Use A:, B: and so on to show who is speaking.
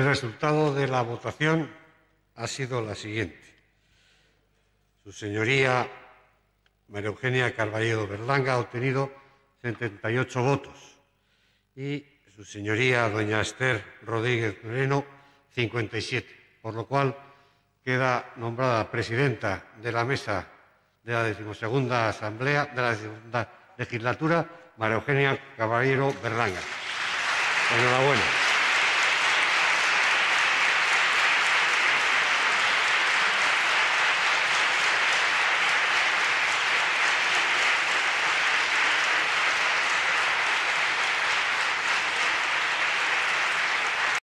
A: El resultado de la votación ha sido la siguiente. Su señoría María Eugenia Carballero Berlanga ha obtenido 78 votos y su señoría doña Esther Rodríguez Moreno 57, por lo cual queda nombrada presidenta de la mesa de la decimosegunda asamblea de la segunda legislatura María Eugenia Caballero Berlanga. Enhorabuena.